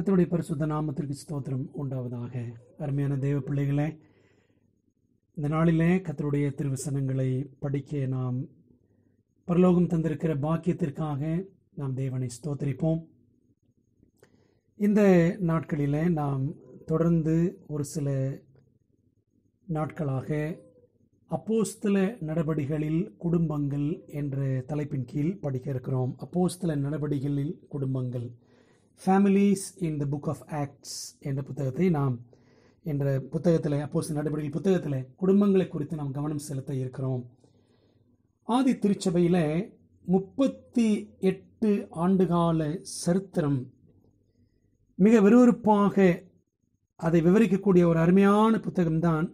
கத்தருடைய பரிசுத்த நாமத்திற்கு ஸ்தோத்திரம் உண்டாவதாக அருமையான தேவ பிள்ளைகளே இந்த நாளிலே கத்தருடைய திருவசனங்களை படிக்க நாம் பரலோகம் தந்திருக்கிற பாக்கியத்திற்காக நாம் தேவனை ஸ்தோத்திரிப்போம் இந்த நாட்களில் நாம் தொடர்ந்து ஒரு சில நாட்களாக அப்போஸ்தல நடபடிகளில் குடும்பங்கள் என்ற தலைப்பின் கீழ் படிக்க இருக்கிறோம் அப்போஸ்தல நடபடிகளில் குடும்பங்கள் families in the book of Acts என்ற புத்தகத்தை நாம் என்ற புத்தகத்தில் சில நடவடிக்கை புத்தகத்தில் குடும்பங்களை குறித்து நாம் கவனம் செலுத்த இருக்கிறோம் ஆதி திருச்சபையில் முப்பத்தி எட்டு ஆண்டுகால சரித்திரம் மிக விறுவிறுப்பாக அதை விவரிக்கக்கூடிய ஒரு அருமையான புத்தகம்தான்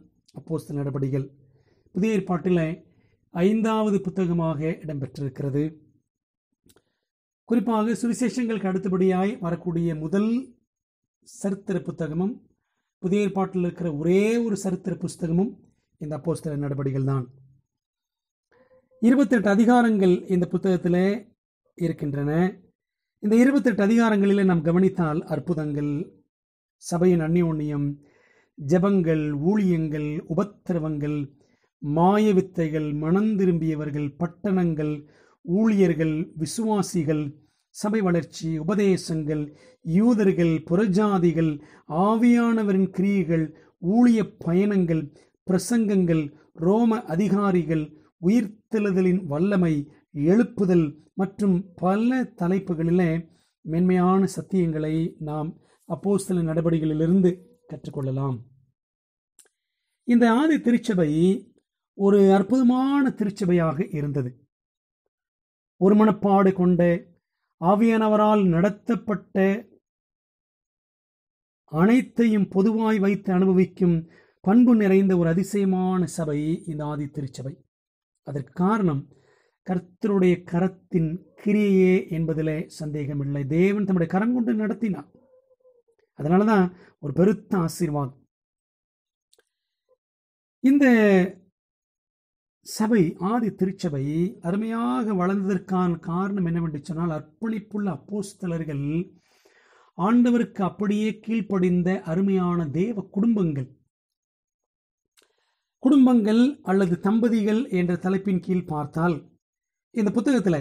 சில நடவடிக்கைகள் புதிய ஏற்பாட்டில் ஐந்தாவது புத்தகமாக இடம்பெற்றிருக்கிறது குறிப்பாக சுவிசேஷங்களுக்கு அடுத்தபடியாய் வரக்கூடிய முதல் சரித்திர புத்தகமும் புதிய ஏற்பாட்டில் இருக்கிற ஒரே ஒரு சரித்திர புஸ்தகமும் இந்த அப்போஸ்தல நடவடிக்கைகள் தான் இருபத்தெட்டு அதிகாரங்கள் இந்த புத்தகத்தில் இருக்கின்றன இந்த இருபத்தெட்டு அதிகாரங்களில் நாம் கவனித்தால் அற்புதங்கள் சபையின் அந்நியோன்னியம் ஜபங்கள் ஊழியங்கள் உபத்திரவங்கள் மாய வித்தைகள் மனம் திரும்பியவர்கள் பட்டணங்கள் ஊழியர்கள் விசுவாசிகள் சபை வளர்ச்சி உபதேசங்கள் யூதர்கள் புறஜாதிகள் ஆவியானவரின் கிரியைகள் ஊழிய பயணங்கள் பிரசங்கங்கள் ரோம அதிகாரிகள் உயிர்த்தெழுதலின் வல்லமை எழுப்புதல் மற்றும் பல தலைப்புகளில் மென்மையான சத்தியங்களை நாம் அப்போ சில நடவடிக்கைகளிலிருந்து கற்றுக்கொள்ளலாம் இந்த ஆதி திருச்சபை ஒரு அற்புதமான திருச்சபையாக இருந்தது ஒரு மனப்பாடு கொண்ட ஆவியானவரால் நடத்தப்பட்ட அனைத்தையும் பொதுவாய் வைத்து அனுபவிக்கும் பண்பு நிறைந்த ஒரு அதிசயமான சபை இந்த ஆதி திருச்சபை அதற்கு காரணம் கர்த்தருடைய கரத்தின் கிரியையே என்பதிலே சந்தேகமில்லை தேவன் தம்முடைய கரம் கொண்டு நடத்தினார் அதனால தான் ஒரு பெருத்த ஆசீர்வாதம் இந்த சபை ஆதி திருச்சபை அருமையாக வளர்ந்ததற்கான காரணம் என்னவென்று சொன்னால் அர்ப்பணிப்புள்ள அப்போஸ்தலர்கள் ஆண்டவருக்கு அப்படியே கீழ்ப்படிந்த அருமையான தேவ குடும்பங்கள் குடும்பங்கள் அல்லது தம்பதிகள் என்ற தலைப்பின் கீழ் பார்த்தால் இந்த புத்தகத்தில்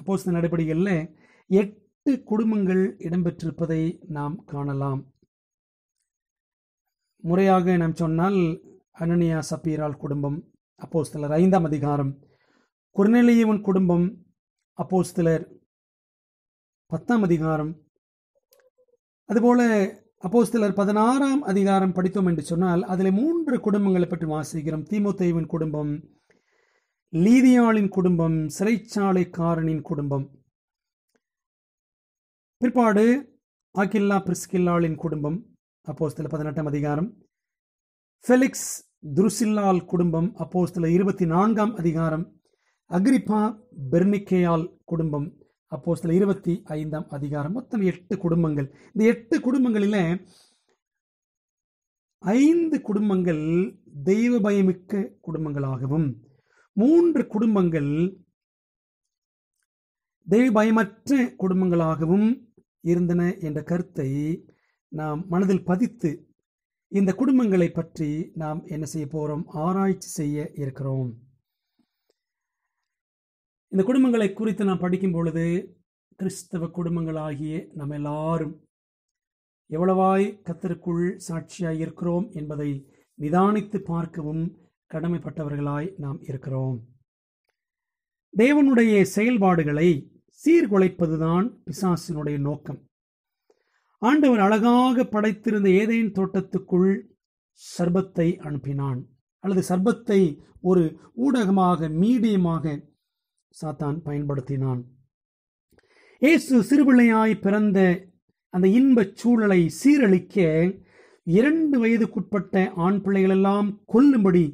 அப்போஸ் நடவடிக்கைகளில் எட்டு குடும்பங்கள் இடம்பெற்றிருப்பதை நாம் காணலாம் முறையாக நாம் சொன்னால் அனனியா சப்பீரால் குடும்பம் சிலர் ஐந்தாம் அதிகாரம் குருநிலையவன் குடும்பம் சிலர் பத்தாம் அதிகாரம் அதுபோல சிலர் பதினாறாம் அதிகாரம் படித்தோம் என்று சொன்னால் அதில் மூன்று குடும்பங்களை பற்றி வாசிக்கிறோம் தீமுத்தேவன் குடும்பம் லீதியாளின் குடும்பம் சிறைச்சாலைக்காரனின் குடும்பம் பிற்பாடு ஆக்கில்லா பிரிஸ்கில்லாளின் குடும்பம் சில பதினெட்டாம் அதிகாரம் ஃபெலிக்ஸ் துருசில்லால் குடும்பம் சில இருபத்தி நான்காம் அதிகாரம் அக்ரிப்பா பெர்னிக்கேயால் குடும்பம் சில இருபத்தி ஐந்தாம் அதிகாரம் மொத்தம் எட்டு குடும்பங்கள் இந்த எட்டு குடும்பங்களில் ஐந்து குடும்பங்கள் தெய்வ பயமிக்க குடும்பங்களாகவும் மூன்று குடும்பங்கள் தெய்வ பயமற்ற குடும்பங்களாகவும் இருந்தன என்ற கருத்தை நாம் மனதில் பதித்து இந்த குடும்பங்களை பற்றி நாம் என்ன செய்ய போகிறோம் ஆராய்ச்சி செய்ய இருக்கிறோம் இந்த குடும்பங்களை குறித்து நாம் படிக்கும் பொழுது கிறிஸ்தவ குடும்பங்களாகிய நம்ம எல்லாரும் எவ்வளவாய் கத்தருக்குள் சாட்சியாக இருக்கிறோம் என்பதை நிதானித்து பார்க்கவும் கடமைப்பட்டவர்களாய் நாம் இருக்கிறோம் தேவனுடைய செயல்பாடுகளை சீர்குலைப்பதுதான் பிசாசினுடைய நோக்கம் ஆண்டவர் அழகாக படைத்திருந்த ஏதேன் தோட்டத்துக்குள் சர்பத்தை அனுப்பினான் அல்லது சர்பத்தை ஒரு ஊடகமாக மீடியமாக சாத்தான் பயன்படுத்தினான் இயேசு சிறுபிள்ளையாய் பிறந்த அந்த இன்பச் சூழலை சீரழிக்க இரண்டு வயதுக்குட்பட்ட ஆண் பிள்ளைகளெல்லாம் கொல்லும்படி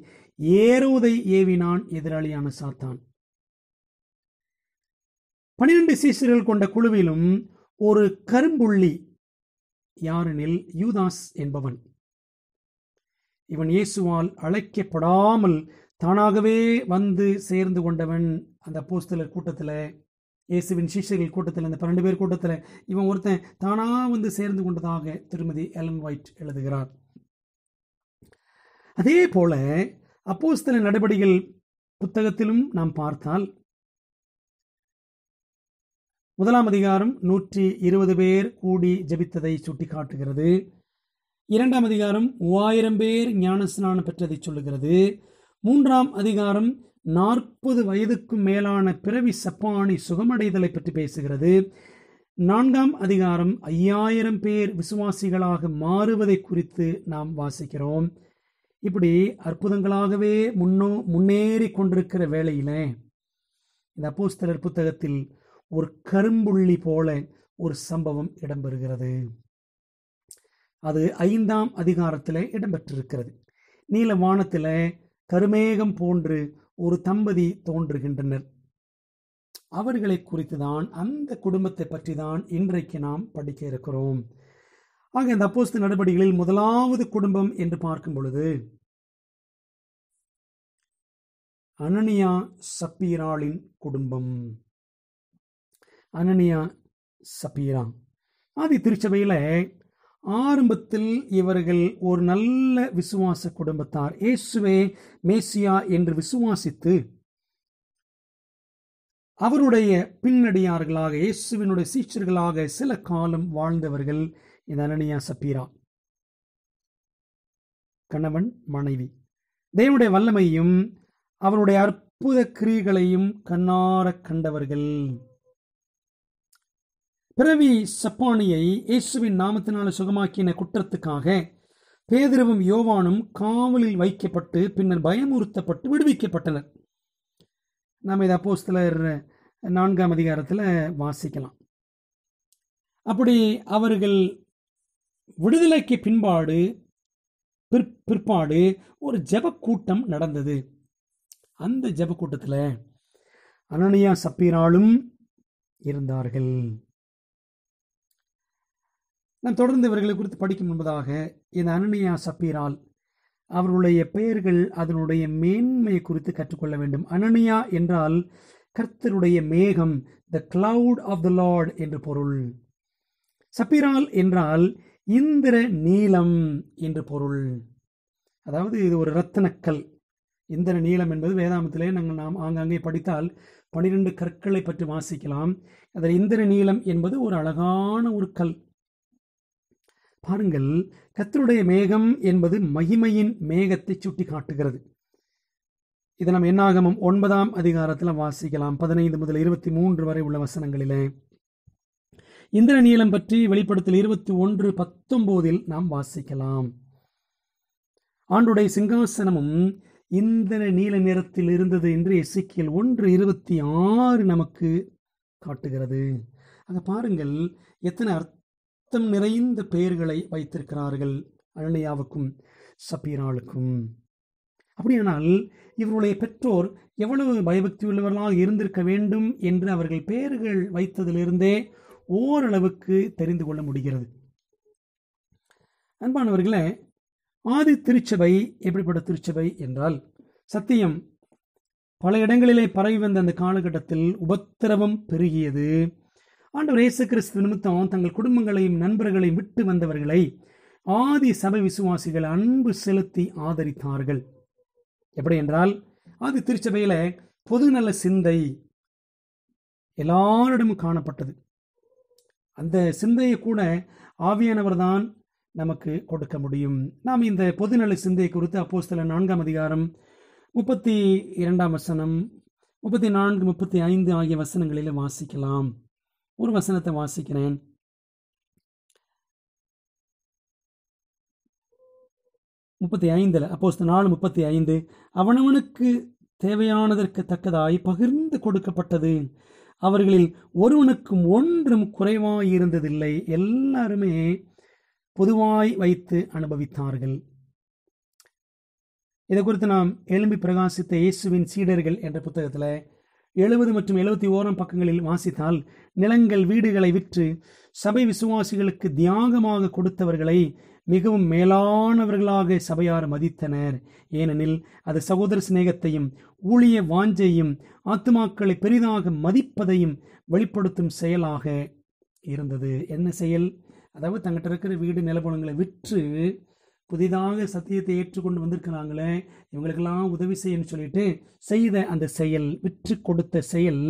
ஏறுவதை ஏவினான் எதிராளியான சாத்தான் பனிரெண்டு சீசர்கள் கொண்ட குழுவிலும் ஒரு கரும்புள்ளி யாரெனில் யூதாஸ் என்பவன் இவன் இயேசுவால் அழைக்கப்படாமல் தானாகவே வந்து சேர்ந்து கொண்டவன் அந்த போஸ்தலர் கூட்டத்தில் இயேசுவின் சீஷர்கள் கூட்டத்தில் அந்த பன்னெண்டு பேர் கூட்டத்தில் இவன் ஒருத்தன் தானாக வந்து சேர்ந்து கொண்டதாக திருமதி எலன் ஒயிட் எழுதுகிறார் அதே போல அப்போஸ்தல நடவடிக்கைகள் புத்தகத்திலும் நாம் பார்த்தால் முதலாம் அதிகாரம் நூற்றி இருபது பேர் கூடி ஜபித்ததை சுட்டிக்காட்டுகிறது இரண்டாம் அதிகாரம் மூவாயிரம் பேர் ஞானஸ்நானம் பெற்றதை சொல்லுகிறது மூன்றாம் அதிகாரம் நாற்பது வயதுக்கும் மேலான பிறவி சப்பானி சுகமடைதலை பற்றி பேசுகிறது நான்காம் அதிகாரம் ஐயாயிரம் பேர் விசுவாசிகளாக மாறுவதை குறித்து நாம் வாசிக்கிறோம் இப்படி அற்புதங்களாகவே முன்னோ முன்னேறி கொண்டிருக்கிற வேளையில இந்த அப்போஸ்தலர் புத்தகத்தில் ஒரு கரும்புள்ளி போல ஒரு சம்பவம் இடம்பெறுகிறது அது ஐந்தாம் அதிகாரத்தில் இடம்பெற்றிருக்கிறது நீல வானத்தில் கருமேகம் போன்று ஒரு தம்பதி தோன்றுகின்றனர் அவர்களை குறித்து தான் அந்த குடும்பத்தை பற்றி தான் இன்றைக்கு நாம் படிக்க இருக்கிறோம் ஆக இந்த அப்போஸ்து நடவடிக்கைகளில் முதலாவது குடும்பம் என்று பார்க்கும் பொழுது அனனியா சப்பீராளின் குடும்பம் அனனியா சபீரா ஆதி திருச்சபையில் ஆரம்பத்தில் இவர்கள் ஒரு நல்ல விசுவாச குடும்பத்தார் இயேசுவே மேசியா என்று விசுவாசித்து அவருடைய பின்னடியார்களாக இயேசுவினுடைய சீச்சர்களாக சில காலம் வாழ்ந்தவர்கள் இந்த அனனியா சப்பீரா கணவன் மனைவி தேவனுடைய வல்லமையும் அவருடைய அற்புத கிரிகளையும் கண்ணார கண்டவர்கள் பிறவி சப்பானியை இயேசுவின் நாமத்தினால் சுகமாக்கின குற்றத்துக்காக பேதிரவும் யோவானும் காவலில் வைக்கப்பட்டு பின்னர் பயமுறுத்தப்பட்டு விடுவிக்கப்பட்டனர் நாம் இதை அப்போ சில நான்காம் அதிகாரத்தில் வாசிக்கலாம் அப்படி அவர்கள் விடுதலைக்கு பின்பாடு பிற் பிற்பாடு ஒரு ஜப கூட்டம் நடந்தது அந்த ஜப கூட்டத்தில் அனனியா சப்பீராலும் இருந்தார்கள் நாம் தொடர்ந்து இவர்களை குறித்து படிக்கும் என்பதாக இந்த அனனியா சப்பீரால் அவர்களுடைய பெயர்கள் அதனுடைய மேன்மையை குறித்து கற்றுக்கொள்ள வேண்டும் அனனியா என்றால் கர்த்தருடைய மேகம் the cloud of the Lord என்று பொருள் சப்பீரால் என்றால் இந்திர நீளம் என்று பொருள் அதாவது இது ஒரு ரத்தனக்கல் இந்திர நீளம் என்பது வேதாமத்திலே நாங்கள் நாம் ஆங்காங்கே படித்தால் பனிரெண்டு கற்களை பற்றி வாசிக்கலாம் அதில் இந்திர நீளம் என்பது ஒரு அழகான ஒரு கல் பாருங்கள் கத்தருடைய மேகம் என்பது மகிமையின் மேகத்தை சுட்டி காட்டுகிறது இதை நம்ம என்னாகமும் ஒன்பதாம் அதிகாரத்தில் வாசிக்கலாம் பதினைந்து முதல் இருபத்தி மூன்று வரை உள்ள வசனங்களிலே இந்திர நீளம் பற்றி வெளிப்படுத்தல் இருபத்தி ஒன்று பத்தொன்பதில் நாம் வாசிக்கலாம் ஆண்டுடைய சிங்காசனமும் இந்திர நீல நிறத்தில் இருந்தது என்று எசிக்கியல் ஒன்று இருபத்தி ஆறு நமக்கு காட்டுகிறது அங்கே பாருங்கள் எத்தனை அர்த்த அர்த்தம் நிறைந்த பெயர்களை வைத்திருக்கிறார்கள் அழனையாவுக்கும் சபீராளுக்கும் அப்படியானால் இவருடைய பெற்றோர் எவ்வளவு பயபக்தி உள்ளவர்களாக இருந்திருக்க வேண்டும் என்று அவர்கள் பெயர்கள் வைத்ததிலிருந்தே ஓரளவுக்கு தெரிந்து கொள்ள முடிகிறது அன்பானவர்களே ஆதி திருச்சபை எப்படிப்பட்ட திருச்சபை என்றால் சத்தியம் பல இடங்களிலே பரவி வந்த அந்த காலகட்டத்தில் உபத்திரவம் பெருகியது ஆண்டவர் இயேசு கிறிஸ்து நிமித்தம் தங்கள் குடும்பங்களையும் நண்பர்களையும் விட்டு வந்தவர்களை ஆதி சபை விசுவாசிகள் அன்பு செலுத்தி ஆதரித்தார்கள் எப்படி என்றால் ஆதி திருச்சபையில பொதுநல சிந்தை எல்லாரிடமும் காணப்பட்டது அந்த சிந்தையை கூட ஆவியானவர் தான் நமக்கு கொடுக்க முடியும் நாம் இந்த பொதுநல சிந்தை குறித்து அப்போ சில நான்காம் அதிகாரம் முப்பத்தி இரண்டாம் வசனம் முப்பத்தி நான்கு முப்பத்தி ஐந்து ஆகிய வசனங்களில் வாசிக்கலாம் ஒரு வசனத்தை வாசிக்கிறேன் முப்பத்தி ஐந்தில் அப்போஸ் நாலு முப்பத்தி ஐந்து அவனவனுக்கு தேவையானதற்கு தக்கதாய் பகிர்ந்து கொடுக்கப்பட்டது அவர்களில் ஒருவனுக்கும் ஒன்றும் குறைவாய் இருந்ததில்லை எல்லாருமே பொதுவாய் வைத்து அனுபவித்தார்கள் இதை குறித்து நாம் எலும்பி பிரகாசித்த இயேசுவின் சீடர்கள் என்ற புத்தகத்தில் எழுபது மற்றும் எழுபத்தி ஓரம் பக்கங்களில் வாசித்தால் நிலங்கள் வீடுகளை விற்று சபை விசுவாசிகளுக்கு தியாகமாக கொடுத்தவர்களை மிகவும் மேலானவர்களாக சபையார் மதித்தனர் ஏனெனில் அது சகோதர சிநேகத்தையும் ஊழிய வாஞ்சையும் ஆத்துமாக்களை பெரிதாக மதிப்பதையும் வெளிப்படுத்தும் செயலாக இருந்தது என்ன செயல் அதாவது தங்கிட்ட இருக்கிற வீடு நிலப்பணங்களை விற்று புதிதாக சத்தியத்தை ஏற்றுக்கொண்டு வந்திருக்கிறாங்களே இவங்களுக்கெல்லாம் உதவி செய்யன்னு சொல்லிட்டு செய்த அந்த செயல் விற்று கொடுத்த செயல்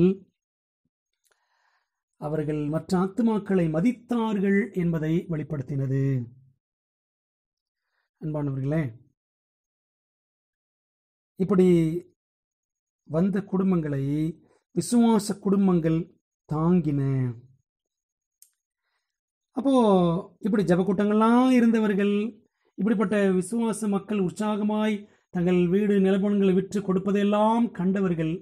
அவர்கள் மற்ற ஆத்மாக்களை மதித்தார்கள் என்பதை வெளிப்படுத்தினது அன்பானவர்களே இப்படி வந்த குடும்பங்களை விசுவாச குடும்பங்கள் தாங்கின அப்போ இப்படி ஜபக்கூட்டங்கள்லாம் இருந்தவர்கள் இப்படிப்பட்ட விசுவாச மக்கள் உற்சாகமாய் தங்கள் வீடு நிலப்பணங்களை விற்று கொடுப்பதையெல்லாம் கண்டவர்கள்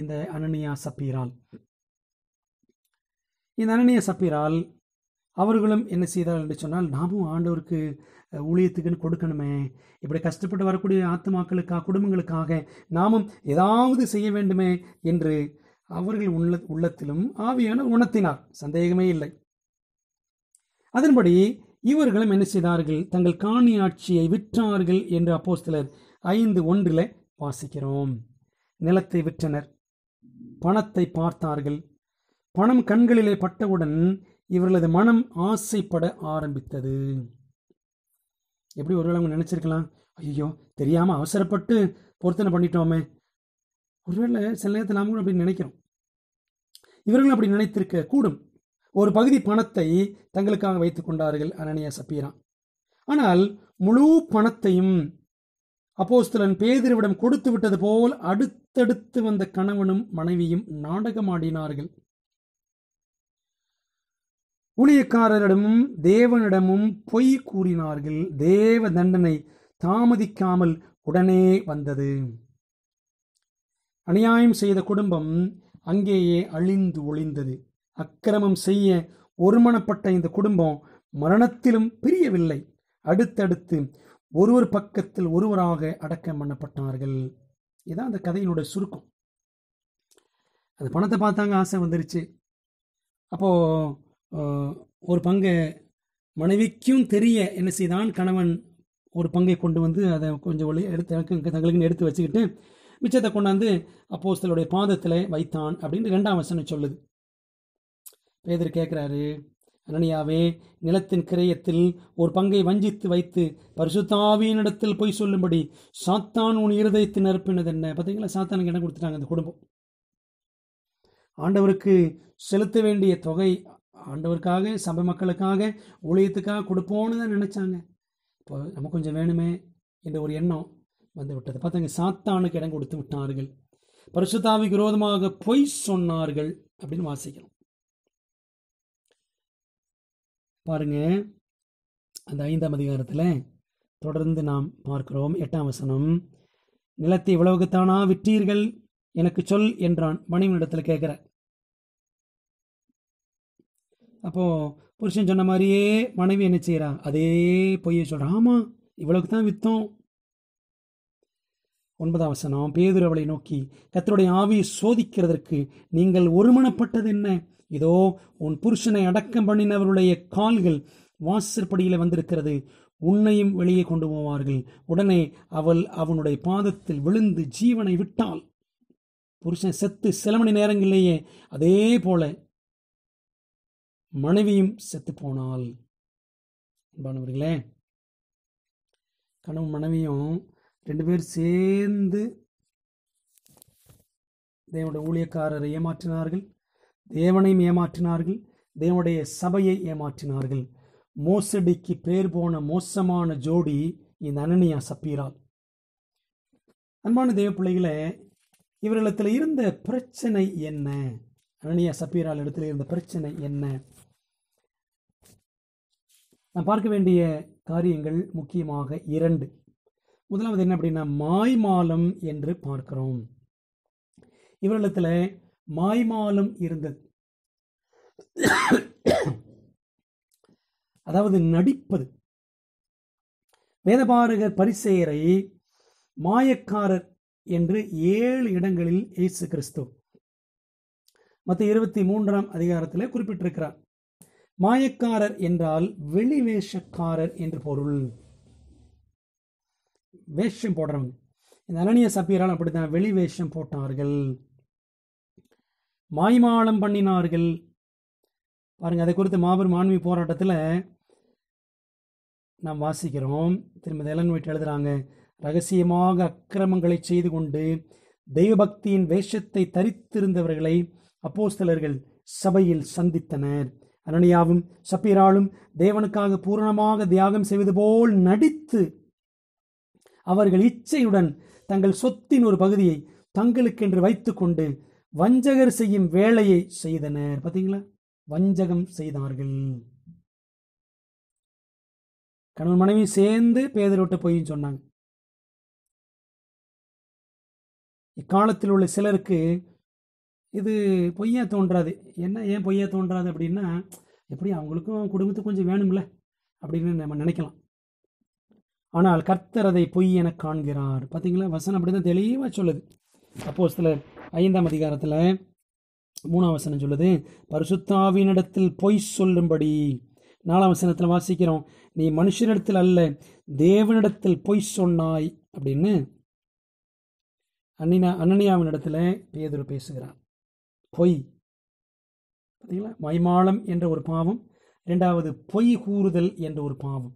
இந்த அனனியா சப்பீரால் இந்த அனனியா சப்பீரால் அவர்களும் என்ன செய்தார்கள் என்று சொன்னால் நாமும் ஆண்டவருக்கு ஊழியத்துக்குன்னு கொடுக்கணுமே இப்படி கஷ்டப்பட்டு வரக்கூடிய ஆத்மாக்களுக்காக குடும்பங்களுக்காக நாமும் ஏதாவது செய்ய வேண்டுமே என்று அவர்கள் உள்ள உள்ளத்திலும் ஆவியான உணர்த்தினார் சந்தேகமே இல்லை அதன்படி இவர்களும் என்ன செய்தார்கள் தங்கள் காணி ஆட்சியை விற்றார்கள் என்று அப்போ சிலர் ஐந்து ஒன்றில் வாசிக்கிறோம் நிலத்தை விற்றனர் பணத்தை பார்த்தார்கள் பணம் கண்களிலே பட்டவுடன் இவர்களது மனம் ஆசைப்பட ஆரம்பித்தது எப்படி ஒருவேளை அவங்க நினச்சிருக்கலாம் ஐயோ தெரியாமல் அவசரப்பட்டு பொருத்தனை பண்ணிட்டோமே ஒருவேளை சில நேரத்தில் நாம கூட அப்படி நினைக்கிறோம் இவர்களும் அப்படி நினைத்திருக்க கூடும் ஒரு பகுதி பணத்தை தங்களுக்காக வைத்துக் கொண்டார்கள் அனனியா சப்பீரா ஆனால் முழு பணத்தையும் அப்போஸ்தலன் பேதிருவிடம் கொடுத்து விட்டது போல் அடுத்தடுத்து வந்த கணவனும் மனைவியும் நாடகமாடினார்கள் ஊழியக்காரரிடமும் தேவனிடமும் பொய் கூறினார்கள் தேவ தண்டனை தாமதிக்காமல் உடனே வந்தது அநியாயம் செய்த குடும்பம் அங்கேயே அழிந்து ஒளிந்தது அக்கிரமம் செய்ய ஒருமணப்பட்ட இந்த குடும்பம் மரணத்திலும் பிரியவில்லை அடுத்தடுத்து ஒருவர் பக்கத்தில் ஒருவராக அடக்கம் பண்ணப்பட்டார்கள் இதுதான் அந்த கதையினுடைய சுருக்கம் அந்த பணத்தை பார்த்தாங்க ஆசை வந்துருச்சு அப்போது ஒரு பங்கை மனைவிக்கும் தெரிய என்ன செய்தான் கணவன் ஒரு பங்கை கொண்டு வந்து அதை கொஞ்சம் ஒளி எடுத்து தங்களுக்குன்னு எடுத்து வச்சுக்கிட்டு மிச்சத்தை கொண்டாந்து அப்போ சிலருடைய பாதத்தில் வைத்தான் அப்படின்னு ரெண்டாம் வசனம் சொல்லுது பேதர் கேட்குறாரு அனனியாவே நிலத்தின் கிரயத்தில் ஒரு பங்கை வஞ்சித்து வைத்து பரிசுத்தாவியனிடத்தில் போய் சொல்லும்படி சாத்தான் உன் இருதயத்தின் நெருப்பினது என்ன பார்த்தீங்களா சாத்தானுக்கு இடம் கொடுத்துட்டாங்க இந்த குடும்பம் ஆண்டவருக்கு செலுத்த வேண்டிய தொகை ஆண்டவருக்காக சபை மக்களுக்காக ஊழியத்துக்காக கொடுப்போம்னு தான் நினச்சாங்க இப்போ நம்ம கொஞ்சம் வேணுமே என்ற ஒரு எண்ணம் வந்து விட்டது பார்த்தாங்க சாத்தானுக்கு இடம் கொடுத்து விட்டார்கள் பரிசுத்தாவிக்கு விரோதமாக பொய் சொன்னார்கள் அப்படின்னு வாசிக்கணும் பாருங்க அந்த ஐந்தாம் அதிகாரத்தில் தொடர்ந்து நாம் பார்க்கிறோம் எட்டாம் வசனம் நிலத்தை இவ்வளவுக்குத்தானா விற்றீர்கள் எனக்கு சொல் என்றான் மனைவியிடத்தில் கேட்குற அப்போ புருஷன் சொன்ன மாதிரியே மனைவி என்ன செய்கிறா அதே பொய்யை சொல்கிறான் ஆமா இவ்வளவுக்கு தான் விற்றோம் ஒன்பதாம் வசனம் பேதுரவளை நோக்கி கத்தருடைய ஆவியை சோதிக்கிறதற்கு நீங்கள் ஒருமனப்பட்டது என்ன இதோ உன் புருஷனை அடக்கம் பண்ணினவருடைய கால்கள் வாசற்படியில் வந்திருக்கிறது உன்னையும் வெளியே கொண்டு போவார்கள் உடனே அவள் அவனுடைய பாதத்தில் விழுந்து ஜீவனை விட்டாள் புருஷன் செத்து சில மணி நேரங்களிலேயே அதே போல மனைவியும் செத்து போனாள் அன்பானவர்களே கணவன் மனைவியும் ரெண்டு பேர் சேர்ந்து தேவனுடைய ஊழியக்காரரை ஏமாற்றினார்கள் தேவனையும் ஏமாற்றினார்கள் தேவனுடைய சபையை ஏமாற்றினார்கள் மோசடிக்கு பேர் போன மோசமான ஜோடி இந்த அனனியா சப்பீரால் அன்பான தேவ பிள்ளைகளை இவர்களிடத்தில் இருந்த பிரச்சனை என்ன அனனியா சப்பீரால் இடத்துல இருந்த பிரச்சனை என்ன நான் பார்க்க வேண்டிய காரியங்கள் முக்கியமாக இரண்டு முதலாவது என்ன அப்படின்னா மாய்மாலம் என்று பார்க்கிறோம் இவர்களிடத்தில் மாய்மாலம் இருந்தது அதாவது நடிப்பது வேதபாரகர் பரிசேரை மாயக்காரர் என்று ஏழு இடங்களில் இயேசு கிறிஸ்து மற்ற இருபத்தி மூன்றாம் அதிகாரத்தில் குறிப்பிட்டிருக்கிறார் மாயக்காரர் என்றால் வெளிவேஷக்காரர் என்று பொருள் வேஷம் போடுறவங்க இந்த அனனிய சப்பியரால் அப்படித்தான் வெளிவேஷம் போட்டார்கள் மாய்மாலம் பண்ணினார்கள் பாருங்கள் அதை குறித்து மாபெரும் மாணவி போராட்டத்தில் நாம் வாசிக்கிறோம் திருமதி எலன் வீட்டு எழுதுகிறாங்க ரகசியமாக அக்கிரமங்களை செய்து கொண்டு தெய்வபக்தியின் வேஷத்தை தரித்திருந்தவர்களை அப்போஸ்தலர்கள் சபையில் சந்தித்தனர் அனனியாவும் சப்பீராலும் தேவனுக்காக பூரணமாக தியாகம் செய்வது போல் நடித்து அவர்கள் இச்சையுடன் தங்கள் சொத்தின் ஒரு பகுதியை தங்களுக்கென்று வைத்துக்கொண்டு வஞ்சகர் செய்யும் வேலையை செய்தனர் பார்த்தீங்களா வஞ்சகம் செய்தார்கள் கணவன் மனைவி சேர்ந்து பேதரோட்ட போய் சொன்னாங்க இக்காலத்தில் உள்ள சிலருக்கு இது பொய்யா தோன்றாது என்ன ஏன் பொய்யா தோன்றாது அப்படின்னா எப்படி அவங்களுக்கும் குடும்பத்துக்கு கொஞ்சம் வேணும்ல அப்படின்னு நம்ம நினைக்கலாம் ஆனால் கர்த்தர் அதை பொய் என காண்கிறார் பார்த்தீங்களா வசனம் அப்படி தான் தெளிவாக சொல்லுது அப்போ சில ஐந்தாம் அதிகாரத்தில் மூணாம் வசனம் சொல்லுது பரிசுத்தாவினிடத்தில் பொய் சொல்லும்படி நாலாம் வசனத்தில் வாசிக்கிறோம் நீ மனுஷனிடத்தில் அல்ல தேவனிடத்தில் பொய் சொன்னாய் அப்படின்னு அன்னினா அன்னனியாவின் இடத்துல பேதுரு பேசுகிறான் பொய் பார்த்தீங்களா மைமாளம் என்ற ஒரு பாவம் இரண்டாவது பொய் கூறுதல் என்ற ஒரு பாவம்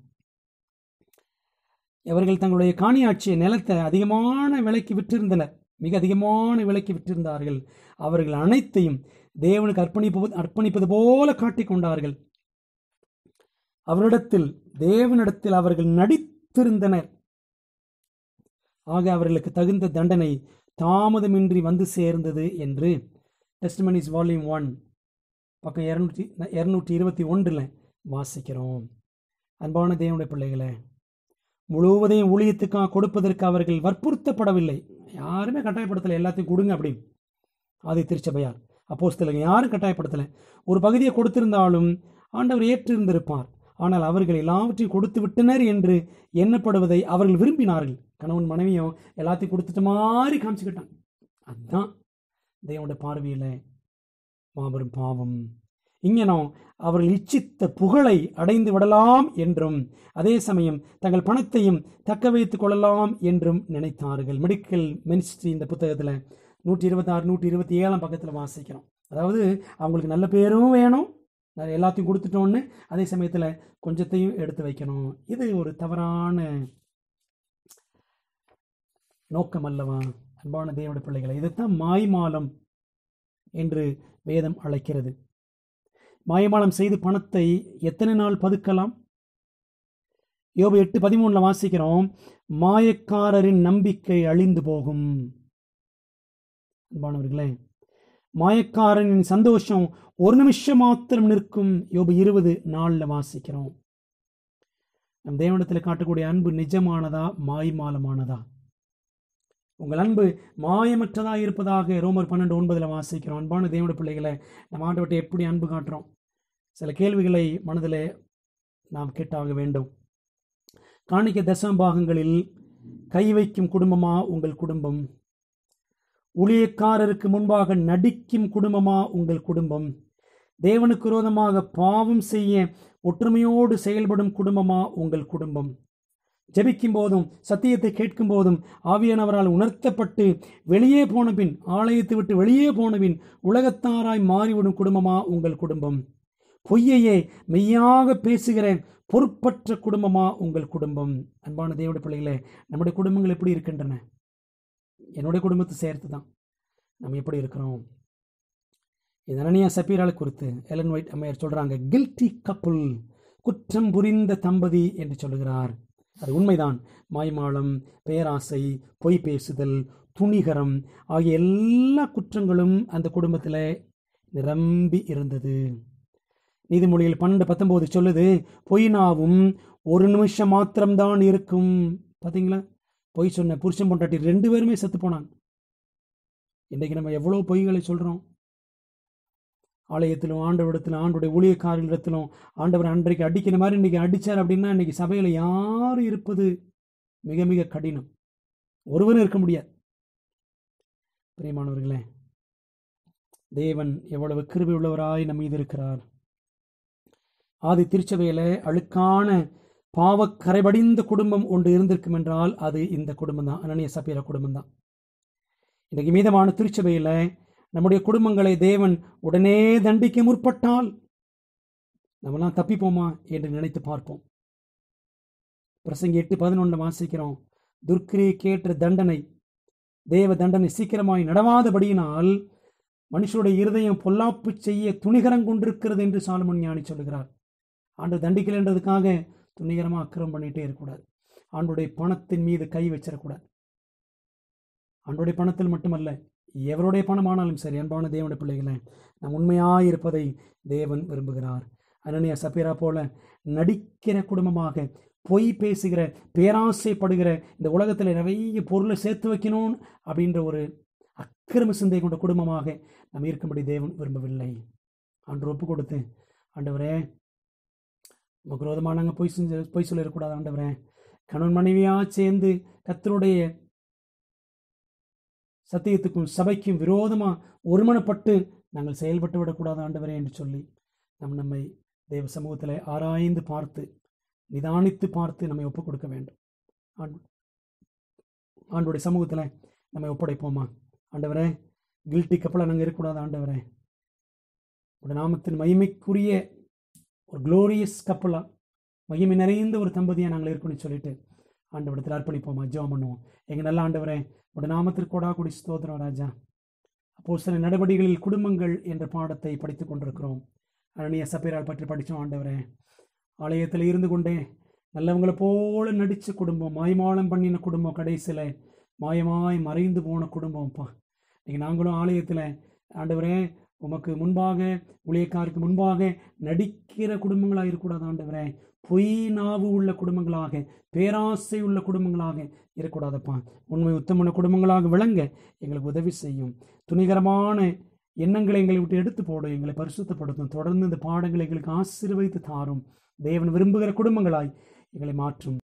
இவர்கள் தங்களுடைய காணியாட்சியை நிலத்தை அதிகமான விலைக்கு விற்றிருந்தனர் மிக அதிகமான விலைக்கு விட்டிருந்தார்கள் அவர்கள் அனைத்தையும் தேவனுக்கு அர்ப்பணிப்பது அர்ப்பணிப்பது போல கொண்டார்கள் அவரிடத்தில் தேவனிடத்தில் அவர்கள் நடித்திருந்தனர் ஆக அவர்களுக்கு தகுந்த தண்டனை தாமதமின்றி வந்து சேர்ந்தது என்று டெஸ்ட்மனிஸ் வால்யூம் ஒன் பக்கம் இரநூற்றி இரநூற்றி இருபத்தி ஒன்றில் வாசிக்கிறோம் அன்பான தேவனுடைய பிள்ளைகளை முழுவதையும் ஊழியத்துக்காக கொடுப்பதற்கு அவர்கள் வற்புறுத்தப்படவில்லை யாருமே கட்டாயப்படுத்தலை எல்லாத்தையும் கொடுங்க அப்படின்னு அது திருச்சபையார் அப்போ சிலங்க யாரும் கட்டாயப்படுத்தலை ஒரு பகுதியை கொடுத்திருந்தாலும் ஆண்டவர் ஏற்றிருந்திருப்பார் ஆனால் அவர்கள் எல்லாவற்றையும் கொடுத்து விட்டனர் என்று எண்ணப்படுவதை அவர்கள் விரும்பினார்கள் கணவன் மனைவியும் எல்லாத்தையும் கொடுத்துட்ட மாதிரி காமிச்சுக்கிட்டான் அதுதான் தேவனுடைய பார்வையில் மாபெரும் பாவம் இங்கனோ அவர்கள் இச்சித்த புகழை அடைந்து விடலாம் என்றும் அதே சமயம் தங்கள் பணத்தையும் தக்க வைத்துக் கொள்ளலாம் என்றும் நினைத்தார்கள் மெடிக்கல் மினிஸ்ட்ரி இந்த புத்தகத்தில் நூற்றி இருபத்தாறு நூற்றி இருபத்தி ஏழாம் பக்கத்தில் வாசிக்கிறோம் அதாவது அவங்களுக்கு நல்ல பேரும் வேணும் எல்லாத்தையும் கொடுத்துட்டோன்னு அதே சமயத்தில் கொஞ்சத்தையும் எடுத்து வைக்கணும் இது ஒரு தவறான நோக்கம் அல்லவா அன்பான தேவட பிள்ளைகளை இதைத்தான் மாய்மாலம் என்று வேதம் அழைக்கிறது மாயமாலம் செய்து பணத்தை எத்தனை நாள் பதுக்கலாம் யோபு எட்டு பதிமூணில் வாசிக்கிறோம் மாயக்காரரின் நம்பிக்கை அழிந்து போகும் அன்பானவர்களே மாயக்காரனின் சந்தோஷம் ஒரு நிமிஷம் மாத்திரம் நிற்கும் யோபு இருபது நாளில் வாசிக்கிறோம் நம் தேவனத்தில் காட்டக்கூடிய அன்பு நிஜமானதா மாய்மாலமானதா உங்கள் அன்பு மாயமற்றதாக இருப்பதாக ரோமர் பன்னெண்டு ஒன்பதில் வாசிக்கிறோம் அன்பான தேவனுடைய பிள்ளைகளை நம்ம ஆண்டவர்கிட்ட எப்படி அன்பு காட்டுறோம் சில கேள்விகளை மனதில் நாம் கேட்டாக வேண்டும் காணிக்க பாகங்களில் கை வைக்கும் குடும்பமா உங்கள் குடும்பம் ஊழியக்காரருக்கு முன்பாக நடிக்கும் குடும்பமா உங்கள் குடும்பம் தேவனுக்கு விரோதமாக பாவம் செய்ய ஒற்றுமையோடு செயல்படும் குடும்பமா உங்கள் குடும்பம் ஜபிக்கும் போதும் சத்தியத்தை கேட்கும் போதும் ஆவியானவரால் உணர்த்தப்பட்டு வெளியே போனபின் ஆலயத்தை விட்டு வெளியே போனபின் உலகத்தாராய் மாறிவிடும் குடும்பமா உங்கள் குடும்பம் பொய்யையே மெய்யாக பேசுகிற பொறுப்பற்ற குடும்பமா உங்கள் குடும்பம் அன்பான தேவட பிள்ளைகளே நம்முடைய குடும்பங்கள் எப்படி இருக்கின்றன என்னுடைய குடும்பத்தை சேர்த்து தான் நம்ம எப்படி இருக்கிறோம் இது அனனியா சப்பீரால் குறித்து எலன் ஒயிட் அம்மையார் சொல்கிறாங்க கில்டி கப்புல் குற்றம் புரிந்த தம்பதி என்று சொல்கிறார் அது உண்மைதான் மாய்மாலம் பேராசை பொய் பேசுதல் துணிகரம் ஆகிய எல்லா குற்றங்களும் அந்த குடும்பத்தில் நிரம்பி இருந்தது நீதிமொழியில் பன்னெண்டு பத்தொம்போது சொல்லுது பொய்னாவும் ஒரு நிமிஷம் மாத்திரம்தான் இருக்கும் பார்த்தீங்களா பொய் சொன்ன புருஷன் பொண்டாட்டி ரெண்டு பேருமே செத்து போனான் இன்றைக்கு நம்ம எவ்வளோ பொய்களை சொல்கிறோம் ஆலயத்திலும் ஆண்டவரிடத்திலும் ஆண்டுடைய ஊழியக்காரர்களிடத்திலும் ஆண்டவர் அன்றைக்கு அடிக்கிற மாதிரி இன்றைக்கி அடித்தார் அப்படின்னா இன்றைக்கி சபையில் யார் இருப்பது மிக மிக கடினம் ஒருவரும் இருக்க முடியாது பிரியமானவர்களே தேவன் எவ்வளவு கிருபி உள்ளவராய் நம் மீது இருக்கிறார் ஆதி திருச்சபையில் அழுக்கான பாவக்கரைபடிந்த குடும்பம் ஒன்று இருந்திருக்கும் என்றால் அது இந்த குடும்பம் தான் அனநிய சபையில குடும்பம் தான் இன்றைக்கு மீதமான திருச்சபையில் நம்முடைய குடும்பங்களை தேவன் உடனே தண்டிக்க முற்பட்டால் நம்மலாம் தப்பிப்போமா என்று நினைத்து பார்ப்போம் பிரசங்க எட்டு பதினொன்று வாசிக்கிறோம் துர்க்கிரியை கேட்ட தண்டனை தேவ தண்டனை சீக்கிரமாய் நடவாதபடியினால் மனுஷருடைய இருதயம் பொல்லாப்பு செய்ய துணிகரம் கொண்டிருக்கிறது என்று சாலமன் ஞானி சொல்கிறார் ஆண்டு தண்டிக்கலைன்றதுக்காக துணிகரமாக அக்கிரம் பண்ணிகிட்டே இருக்கக்கூடாது ஆண்டுடைய பணத்தின் மீது கை வச்சிடக்கூடாது அன்றோடைய பணத்தில் மட்டுமல்ல எவருடைய பணமானாலும் சரி அன்பான தேவனுடைய பிள்ளைகளை நாம் உண்மையாக இருப்பதை தேவன் விரும்புகிறார் அனனியா சபீரா போல நடிக்கிற குடும்பமாக பொய் பேசுகிற பேராசைப்படுகிற இந்த உலகத்தில் நிறைய பொருளை சேர்த்து வைக்கணும் அப்படின்ற ஒரு அக்கிரம சிந்தை கொண்ட குடும்பமாக நாம் இருக்கும்படி தேவன் விரும்பவில்லை அன்று ஒப்பு கொடுத்து ஆண்டவரே நமக்கு நாங்கள் பொய் செஞ்சு பொய் சொல்லிடக்கூடாது ஆண்டவரே கணவன் மனைவியாக சேர்ந்து கத்தருடைய சத்தியத்துக்கும் சபைக்கும் விரோதமாக ஒருமனப்பட்டு நாங்கள் செயல்பட்டு விடக்கூடாது ஆண்டவரே என்று சொல்லி நம் நம்மை தேவ சமூகத்தில் ஆராய்ந்து பார்த்து நிதானித்து பார்த்து நம்மை ஒப்புக் கொடுக்க வேண்டும் ஆண்டுடைய சமூகத்தில் நம்மை ஒப்படைப்போமா ஆண்டவரே கில்ட்டி கப்பலை நாங்கள் இருக்கக்கூடாது ஆண்டவரே உடைய நாமத்தின் மகிமைக்குரிய ஒரு குளோரியஸ் கப்பலாக மகிமை நிறைந்த ஒரு தம்பதியாக நாங்கள் இருக்கணும்னு சொல்லிட்டு ஆண்டவரிடத்தில் அர்ப்பணிப்போம் ஜெபம் பண்ணுவோம் எங்கள் நல்ல ஆண்டவரே உடைய நாமத்திற்கோடா குடி சுதோதரம் ராஜா அப்போது சில நடவடிக்கைகளில் குடும்பங்கள் என்ற பாடத்தை படித்து கொண்டிருக்கிறோம் அனனிய சபையரால் பற்றி படித்தோம் ஆண்டவரே ஆலயத்தில் இருந்து கொண்டே நல்லவங்களை போல நடித்த குடும்பம் மாயமாளம் பண்ணின குடும்பம் கடைசியில் மாயமாய் மறைந்து போன குடும்பம்ப்பா நீங்கள் நாங்களும் ஆலயத்தில் ஆண்டவரே உமக்கு முன்பாக ஊழியக்காருக்கு முன்பாக நடிக்கிற குடும்பங்களாக இருக்கக்கூடாது ஆண்டவரே பொய் நாவு உள்ள குடும்பங்களாக பேராசை உள்ள குடும்பங்களாக இருக்கக்கூடாதப்பா உண்மை உத்தமன குடும்பங்களாக விளங்க எங்களுக்கு உதவி செய்யும் துணிகரமான எண்ணங்களை எங்களை விட்டு எடுத்து போடும் எங்களை பரிசுத்தப்படுத்தும் தொடர்ந்து இந்த பாடங்களை எங்களுக்கு ஆசீர்வதித்து தாரும் தேவன் விரும்புகிற குடும்பங்களாய் எங்களை மாற்றும்